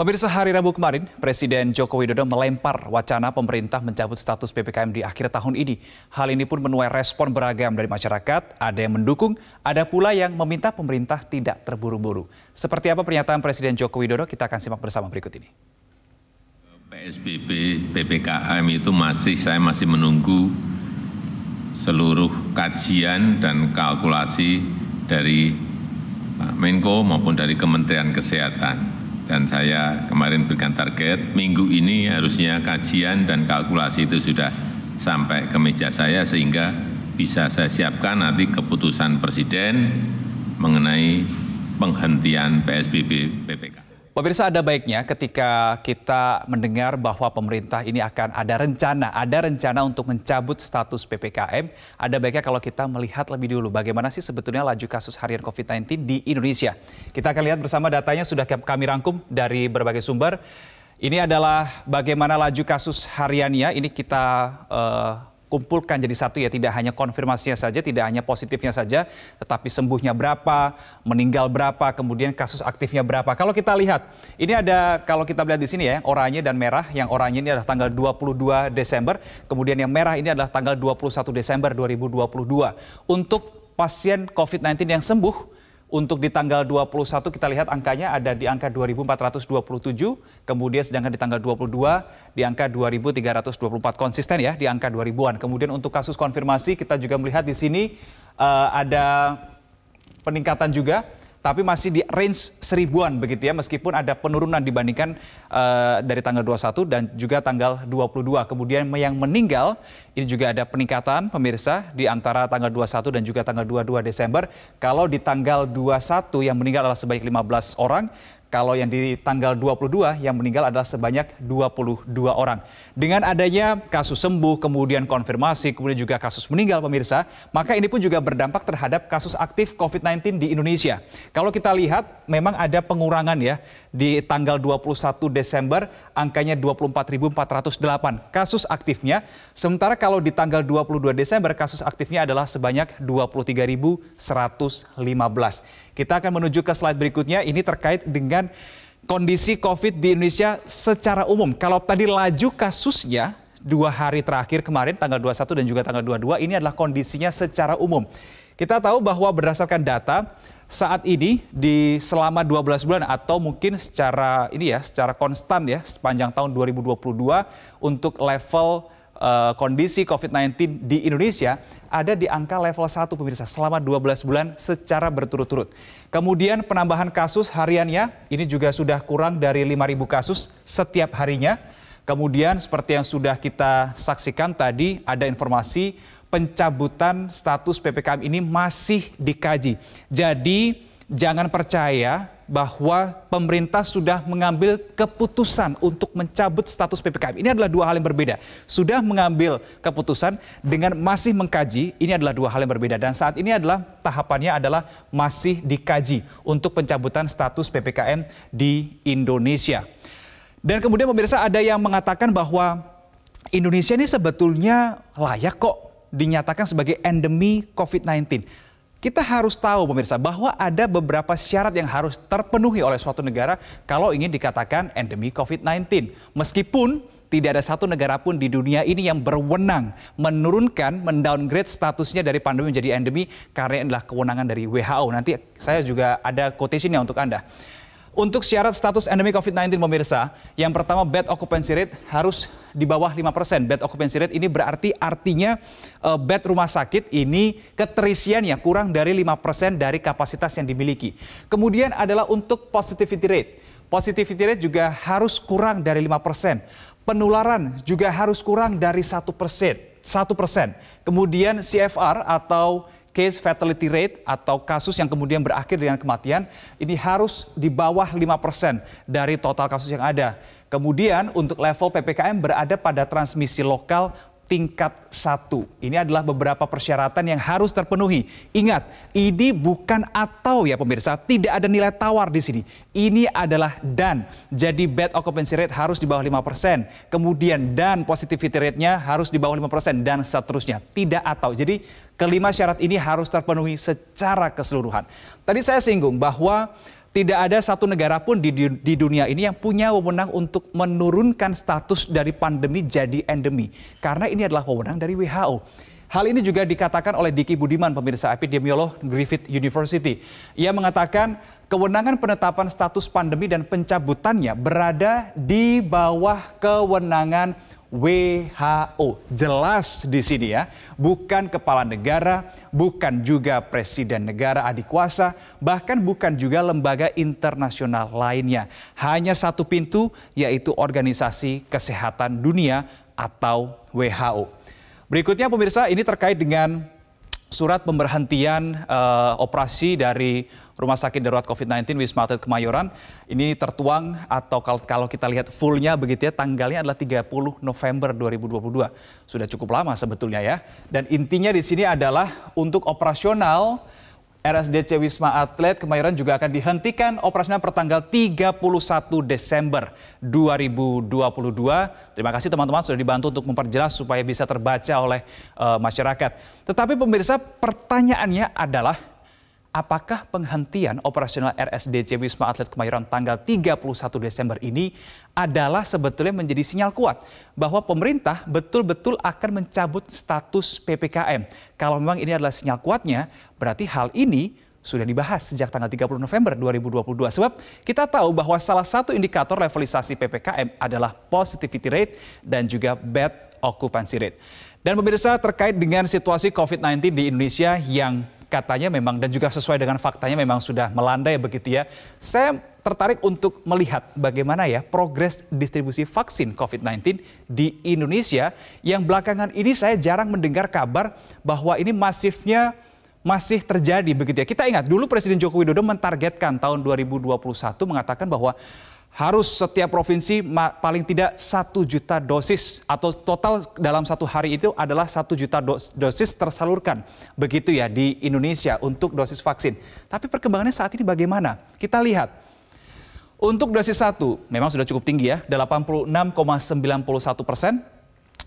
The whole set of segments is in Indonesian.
Pemirsa hari Rabu kemarin, Presiden Joko Widodo melempar wacana pemerintah mencabut status PPKM di akhir tahun ini. Hal ini pun menuai respon beragam dari masyarakat, ada yang mendukung, ada pula yang meminta pemerintah tidak terburu-buru. Seperti apa pernyataan Presiden Joko Widodo, kita akan simak bersama berikut ini. PSBB, PPKM itu masih, saya masih menunggu seluruh kajian dan kalkulasi dari Pak Menko maupun dari Kementerian Kesehatan dan saya kemarin berikan target minggu ini harusnya kajian dan kalkulasi itu sudah sampai ke meja saya sehingga bisa saya siapkan nanti keputusan Presiden mengenai penghentian PSBB PPK. Pemirsa ada baiknya ketika kita mendengar bahwa pemerintah ini akan ada rencana, ada rencana untuk mencabut status PPKM, ada baiknya kalau kita melihat lebih dulu bagaimana sih sebetulnya laju kasus harian COVID-19 di Indonesia. Kita akan lihat bersama datanya sudah kami rangkum dari berbagai sumber. Ini adalah bagaimana laju kasus hariannya, ini kita uh, kumpulkan jadi satu ya tidak hanya konfirmasinya saja tidak hanya positifnya saja tetapi sembuhnya berapa meninggal berapa kemudian kasus aktifnya berapa kalau kita lihat ini ada kalau kita lihat di sini ya oranye dan merah yang oranye ini adalah tanggal 22 Desember kemudian yang merah ini adalah tanggal 21 Desember 2022 untuk pasien COVID-19 yang sembuh untuk di tanggal 21 kita lihat angkanya ada di angka 2.427, kemudian sedangkan di tanggal 22 di angka 2.324 konsisten ya di angka 2.000-an. Kemudian untuk kasus konfirmasi kita juga melihat di sini uh, ada peningkatan juga tapi masih di range seribuan begitu ya meskipun ada penurunan dibandingkan uh, dari tanggal 21 dan juga tanggal 22. Kemudian yang meninggal ini juga ada peningkatan pemirsa di antara tanggal 21 dan juga tanggal 22 Desember. Kalau di tanggal 21 yang meninggal adalah sebanyak 15 orang, kalau yang di tanggal 22 yang meninggal adalah sebanyak 22 orang. Dengan adanya kasus sembuh, kemudian konfirmasi, kemudian juga kasus meninggal pemirsa, maka ini pun juga berdampak terhadap kasus aktif COVID-19 di Indonesia. Kalau kita lihat memang ada pengurangan ya di tanggal 21 Desember angkanya 24.408 kasus aktifnya. Sementara kalau di tanggal 22 Desember kasus aktifnya adalah sebanyak 23.115. Kita akan menuju ke slide berikutnya. Ini terkait dengan kondisi COVID di Indonesia secara umum. Kalau tadi laju kasusnya dua hari terakhir kemarin, tanggal 21 dan juga tanggal 22, ini adalah kondisinya secara umum. Kita tahu bahwa berdasarkan data, saat ini di selama 12 bulan atau mungkin secara ini ya secara konstan ya sepanjang tahun 2022 untuk level Eh, kondisi COVID-19 di Indonesia ada di angka level 1 pemirsa selama 12 bulan secara berturut-turut. Kemudian penambahan kasus hariannya ini juga sudah kurang dari 5.000 kasus setiap harinya. Kemudian seperti yang sudah kita saksikan tadi ada informasi pencabutan status PPKM ini masih dikaji. Jadi jangan percaya bahwa pemerintah sudah mengambil keputusan untuk mencabut status PPKM. Ini adalah dua hal yang berbeda. Sudah mengambil keputusan dengan masih mengkaji, ini adalah dua hal yang berbeda. Dan saat ini adalah tahapannya adalah masih dikaji untuk pencabutan status PPKM di Indonesia. Dan kemudian pemirsa ada yang mengatakan bahwa Indonesia ini sebetulnya layak kok dinyatakan sebagai endemi COVID-19. Kita harus tahu pemirsa bahwa ada beberapa syarat yang harus terpenuhi oleh suatu negara kalau ingin dikatakan endemi COVID-19. Meskipun tidak ada satu negara pun di dunia ini yang berwenang menurunkan, mendowngrade statusnya dari pandemi menjadi endemi karena adalah kewenangan dari WHO. Nanti saya juga ada quotation-nya untuk Anda. Untuk syarat status endemi COVID-19 pemirsa, yang pertama bed occupancy rate harus di bawah 5%. Bed occupancy rate ini berarti artinya uh, bed rumah sakit ini keterisiannya kurang dari 5% dari kapasitas yang dimiliki. Kemudian adalah untuk positivity rate. Positivity rate juga harus kurang dari 5%. Penularan juga harus kurang dari 1%. 1%. Kemudian CFR atau case fatality rate atau kasus yang kemudian berakhir dengan kematian ini harus di bawah 5% dari total kasus yang ada. Kemudian untuk level PPKM berada pada transmisi lokal tingkat 1. Ini adalah beberapa persyaratan yang harus terpenuhi. Ingat, ini bukan atau ya pemirsa, tidak ada nilai tawar di sini. Ini adalah dan. Jadi bad occupancy rate harus di bawah 5%. Kemudian dan positivity rate-nya harus di bawah 5% dan seterusnya. Tidak atau. Jadi kelima syarat ini harus terpenuhi secara keseluruhan. Tadi saya singgung bahwa tidak ada satu negara pun di, di, dunia ini yang punya wewenang untuk menurunkan status dari pandemi jadi endemi. Karena ini adalah wewenang dari WHO. Hal ini juga dikatakan oleh Diki Budiman, pemirsa epidemiolog Griffith University. Ia mengatakan kewenangan penetapan status pandemi dan pencabutannya berada di bawah kewenangan WHO. Jelas di sini ya, bukan kepala negara, bukan juga presiden negara adik kuasa, bahkan bukan juga lembaga internasional lainnya. Hanya satu pintu yaitu Organisasi Kesehatan Dunia atau WHO. Berikutnya pemirsa ini terkait dengan surat pemberhentian uh, operasi dari Rumah Sakit Darurat COVID-19 Wisma Atlet Kemayoran ini tertuang atau kalau, kalau kita lihat fullnya begitu ya tanggalnya adalah 30 November 2022. Sudah cukup lama sebetulnya ya. Dan intinya di sini adalah untuk operasional RSDC Wisma Atlet Kemayoran juga akan dihentikan operasional pertanggal 31 Desember 2022. Terima kasih teman-teman sudah dibantu untuk memperjelas supaya bisa terbaca oleh uh, masyarakat. Tetapi pemirsa pertanyaannya adalah apakah penghentian operasional RSDC Wisma Atlet Kemayoran tanggal 31 Desember ini adalah sebetulnya menjadi sinyal kuat bahwa pemerintah betul-betul akan mencabut status PPKM. Kalau memang ini adalah sinyal kuatnya, berarti hal ini sudah dibahas sejak tanggal 30 November 2022. Sebab kita tahu bahwa salah satu indikator levelisasi PPKM adalah positivity rate dan juga bed occupancy rate. Dan pemirsa terkait dengan situasi COVID-19 di Indonesia yang katanya memang dan juga sesuai dengan faktanya memang sudah melandai begitu ya. Saya tertarik untuk melihat bagaimana ya progres distribusi vaksin COVID-19 di Indonesia yang belakangan ini saya jarang mendengar kabar bahwa ini masifnya masih terjadi begitu ya. Kita ingat dulu Presiden Joko Widodo mentargetkan tahun 2021 mengatakan bahwa harus setiap provinsi paling tidak satu juta dosis atau total dalam satu hari itu adalah satu juta dosis tersalurkan begitu ya di Indonesia untuk dosis vaksin. Tapi perkembangannya saat ini bagaimana? Kita lihat. Untuk dosis satu memang sudah cukup tinggi ya, 86,91 persen.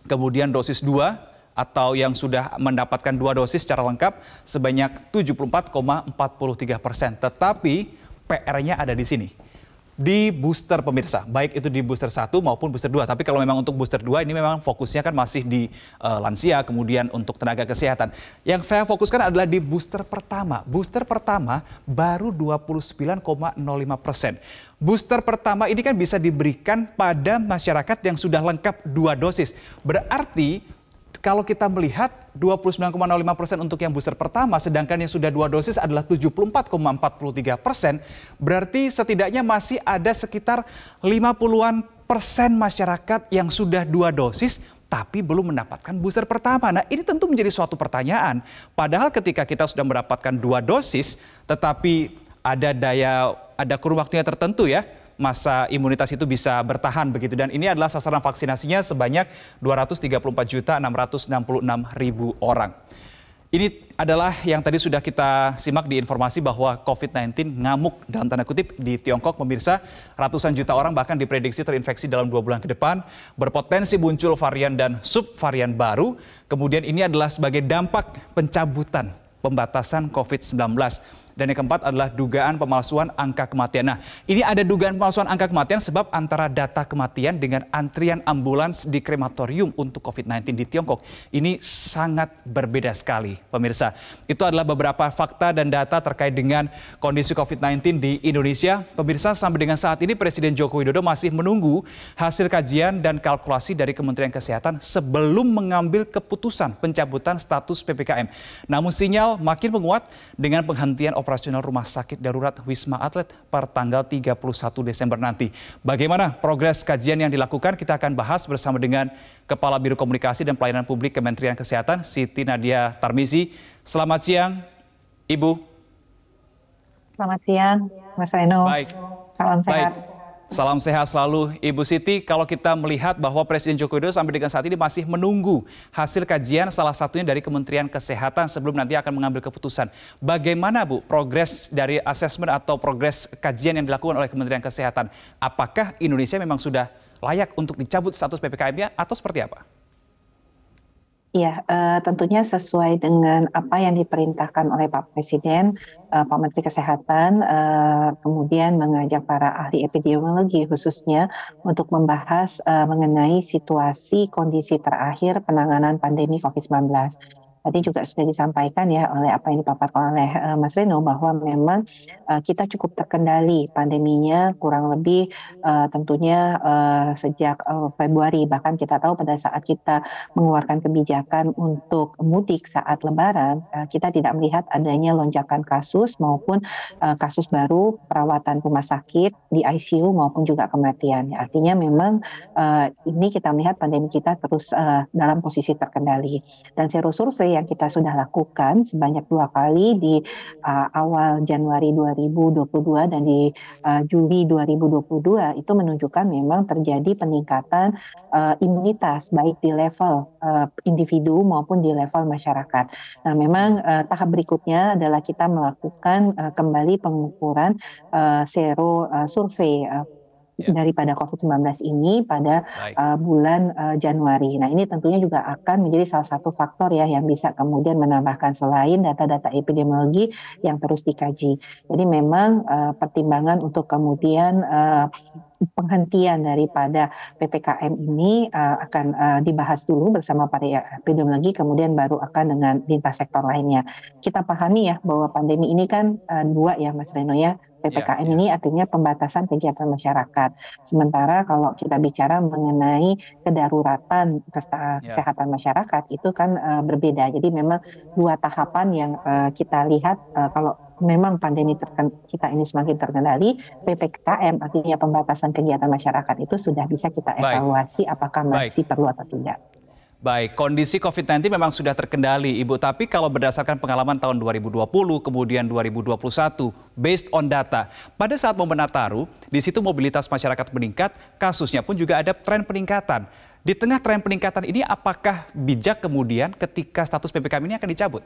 Kemudian dosis 2 atau yang sudah mendapatkan dua dosis secara lengkap sebanyak 74,43 persen. Tetapi PR-nya ada di sini di booster pemirsa, baik itu di booster 1 maupun booster 2. Tapi kalau memang untuk booster 2 ini memang fokusnya kan masih di uh, lansia, kemudian untuk tenaga kesehatan. Yang saya fokuskan adalah di booster pertama. Booster pertama baru 29,05 persen. Booster pertama ini kan bisa diberikan pada masyarakat yang sudah lengkap dua dosis. Berarti kalau kita melihat 29,05 persen untuk yang booster pertama, sedangkan yang sudah dua dosis adalah 74,43 persen, berarti setidaknya masih ada sekitar 50-an persen masyarakat yang sudah dua dosis tapi belum mendapatkan booster pertama. Nah ini tentu menjadi suatu pertanyaan. Padahal ketika kita sudah mendapatkan dua dosis, tetapi ada daya, ada kurun waktunya tertentu ya, masa imunitas itu bisa bertahan begitu. Dan ini adalah sasaran vaksinasinya sebanyak 234.666.000 orang. Ini adalah yang tadi sudah kita simak di informasi bahwa COVID-19 ngamuk dalam tanda kutip di Tiongkok. Pemirsa, ratusan juta orang bahkan diprediksi terinfeksi dalam dua bulan ke depan, berpotensi muncul varian dan subvarian baru. Kemudian ini adalah sebagai dampak pencabutan pembatasan COVID-19. Dan yang keempat adalah dugaan pemalsuan angka kematian. Nah, ini ada dugaan pemalsuan angka kematian sebab antara data kematian dengan antrian ambulans di krematorium untuk COVID-19 di Tiongkok ini sangat berbeda sekali, pemirsa. Itu adalah beberapa fakta dan data terkait dengan kondisi COVID-19 di Indonesia. Pemirsa, sampai dengan saat ini Presiden Joko Widodo masih menunggu hasil kajian dan kalkulasi dari Kementerian Kesehatan sebelum mengambil keputusan pencabutan status PPKM. Namun sinyal makin menguat dengan penghentian operasional rumah sakit darurat Wisma Atlet per tanggal 31 Desember nanti. Bagaimana progres kajian yang dilakukan kita akan bahas bersama dengan Kepala Biro Komunikasi dan Pelayanan Publik Kementerian Kesehatan Siti Nadia Tarmizi. Selamat siang Ibu. Selamat siang Mas Reno. Baik. Salam sehat. Baik. Salam sehat selalu Ibu Siti. Kalau kita melihat bahwa Presiden Joko Widodo sampai dengan saat ini masih menunggu hasil kajian salah satunya dari Kementerian Kesehatan sebelum nanti akan mengambil keputusan. Bagaimana Bu progres dari asesmen atau progres kajian yang dilakukan oleh Kementerian Kesehatan? Apakah Indonesia memang sudah layak untuk dicabut status PPKM-nya atau seperti apa? Ya, uh, tentunya sesuai dengan apa yang diperintahkan oleh Pak Presiden, uh, Pak Menteri Kesehatan, uh, kemudian mengajak para ahli epidemiologi khususnya untuk membahas mengenai situasi kondisi terakhir penanganan pandemi COVID-19 tadi juga sudah disampaikan ya oleh apa yang dipaparkan oleh uh, Mas Reno bahwa memang uh, kita cukup terkendali pandeminya kurang lebih uh, tentunya uh, sejak uh, Februari bahkan kita tahu pada saat kita mengeluarkan kebijakan untuk mudik saat Lebaran uh, kita tidak melihat adanya lonjakan kasus maupun uh, kasus baru perawatan rumah sakit di ICU maupun juga kematian artinya memang uh, ini kita melihat pandemi kita terus uh, dalam posisi terkendali dan sero survei yang kita sudah lakukan sebanyak dua kali di uh, awal Januari 2022 dan di uh, Juli 2022 itu menunjukkan memang terjadi peningkatan uh, imunitas baik di level uh, individu maupun di level masyarakat. Nah, memang uh, tahap berikutnya adalah kita melakukan uh, kembali pengukuran uh, sero uh, survei uh, Ya. daripada COVID-19 ini pada uh, bulan uh, Januari. Nah, ini tentunya juga akan menjadi salah satu faktor ya yang bisa kemudian menambahkan selain data-data epidemiologi yang terus dikaji. Jadi memang uh, pertimbangan untuk kemudian uh, penghentian daripada PPKM ini uh, akan uh, dibahas dulu bersama para epidemiologi kemudian baru akan dengan lintas sektor lainnya. Kita pahami ya bahwa pandemi ini kan uh, dua ya Mas Reno ya Iya, PPKM iya. ini artinya pembatasan kegiatan masyarakat. Sementara kalau kita bicara mengenai kedaruratan iya. kesehatan masyarakat itu kan uh, berbeda. Jadi memang dua tahapan yang uh, kita lihat uh, kalau memang pandemi kita ini semakin terkendali, PPKM artinya pembatasan kegiatan masyarakat itu sudah bisa kita evaluasi Baik. apakah masih Baik. perlu atau tidak. Baik, kondisi COVID-19 memang sudah terkendali, Ibu. Tapi kalau berdasarkan pengalaman tahun 2020, kemudian 2021, based on data, pada saat momen Nataru, di situ mobilitas masyarakat meningkat, kasusnya pun juga ada tren peningkatan. Di tengah tren peningkatan ini, apakah bijak kemudian ketika status PPKM ini akan dicabut?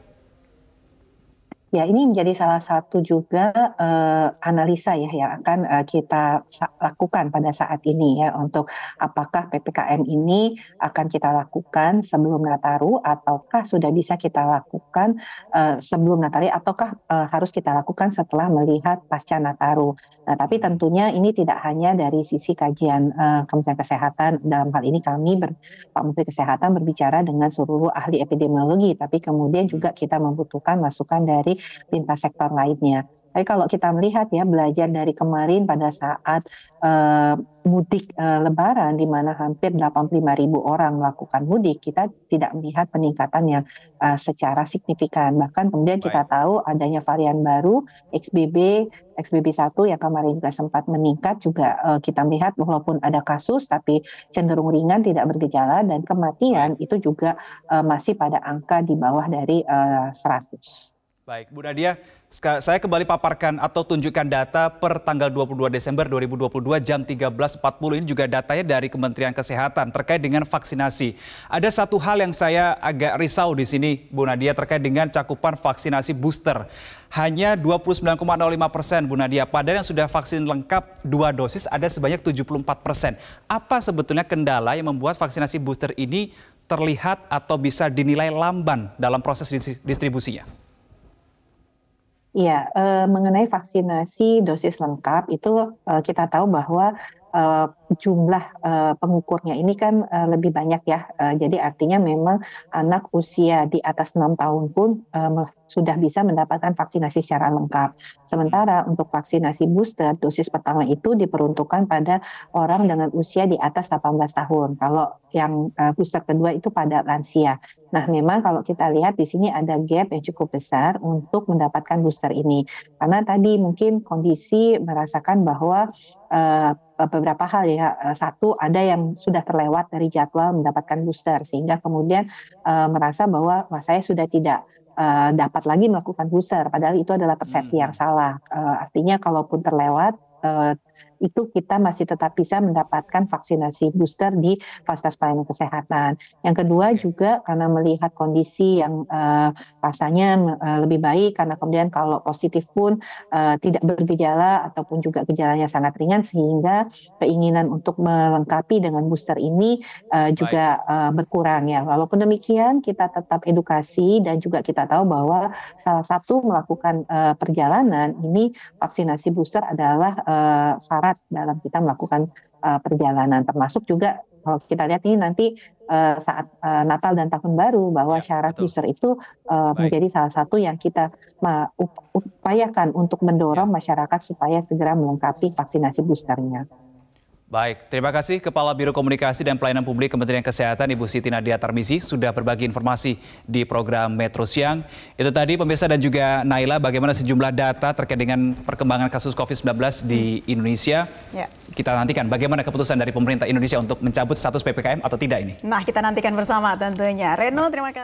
Ya, ini menjadi salah satu juga uh, analisa ya yang akan uh, kita lakukan pada saat ini ya untuk apakah PPKM ini akan kita lakukan sebelum Nataru ataukah sudah bisa kita lakukan uh, sebelum natali ataukah uh, harus kita lakukan setelah melihat pasca Nataru. Nah, tapi tentunya ini tidak hanya dari sisi kajian uh, Kementerian Kesehatan. Dalam hal ini kami ber, Pak Menteri Kesehatan berbicara dengan seluruh ahli epidemiologi, tapi kemudian juga kita membutuhkan masukan dari lintas sektor lainnya. Tapi kalau kita melihat ya belajar dari kemarin pada saat uh, mudik uh, Lebaran di mana hampir 85 ribu orang melakukan mudik, kita tidak melihat peningkatan yang uh, secara signifikan. Bahkan kemudian Baik. kita tahu adanya varian baru XBB XBB 1 yang kemarin juga sempat meningkat juga uh, kita melihat walaupun ada kasus tapi cenderung ringan tidak bergejala dan kematian itu juga uh, masih pada angka di bawah dari uh, 100. Baik, Bu Nadia, saya kembali paparkan atau tunjukkan data per tanggal 22 Desember 2022 jam 13.40 ini juga datanya dari Kementerian Kesehatan terkait dengan vaksinasi. Ada satu hal yang saya agak risau di sini, Bu Nadia, terkait dengan cakupan vaksinasi booster. Hanya 29,05 persen, Bu Nadia. Padahal yang sudah vaksin lengkap dua dosis ada sebanyak 74 persen. Apa sebetulnya kendala yang membuat vaksinasi booster ini terlihat atau bisa dinilai lamban dalam proses distribusinya? Iya, eh, mengenai vaksinasi dosis lengkap itu eh, kita tahu bahwa uh, jumlah uh, pengukurnya ini kan uh, lebih banyak ya. Uh, jadi artinya memang anak usia di atas 6 tahun pun uh, sudah bisa mendapatkan vaksinasi secara lengkap. Sementara untuk vaksinasi booster dosis pertama itu diperuntukkan pada orang dengan usia di atas 18 tahun. Kalau yang uh, booster kedua itu pada lansia. Nah, memang kalau kita lihat di sini ada gap yang cukup besar untuk mendapatkan booster ini. Karena tadi mungkin kondisi merasakan bahwa uh, Eh, beberapa hal ya. Eh, satu ada yang sudah terlewat dari jadwal mendapatkan booster sehingga kemudian uh, merasa bahwa wah saya sudah tidak uh, dapat lagi melakukan booster padahal itu adalah persepsi hmm. yang salah. Uh, artinya kalaupun terlewat uh, itu kita masih tetap bisa mendapatkan vaksinasi booster di fasilitas pelayanan kesehatan. Yang kedua juga karena melihat kondisi yang uh, rasanya uh, lebih baik karena kemudian kalau positif pun uh, tidak bergejala ataupun juga gejalanya sangat ringan sehingga keinginan untuk melengkapi dengan booster ini uh, juga uh, berkurang ya. Walaupun demikian kita tetap edukasi dan juga kita tahu bahwa salah satu melakukan uh, perjalanan ini vaksinasi booster adalah uh, saran dalam kita melakukan uh, perjalanan termasuk juga kalau kita lihat ini nanti uh, saat uh, Natal dan Tahun Baru bahwa ya, syarat betul. user itu uh, menjadi salah satu yang kita upayakan untuk mendorong ya. masyarakat supaya segera melengkapi vaksinasi boosternya. Baik, terima kasih Kepala Biro Komunikasi dan Pelayanan Publik Kementerian Kesehatan Ibu Siti Nadia Tarmizi sudah berbagi informasi di program Metro Siang. Itu tadi pemirsa dan juga Naila bagaimana sejumlah data terkait dengan perkembangan kasus COVID-19 di Indonesia. Ya. Kita nantikan bagaimana keputusan dari pemerintah Indonesia untuk mencabut status PPKM atau tidak ini. Nah, kita nantikan bersama tentunya. Reno, terima kasih.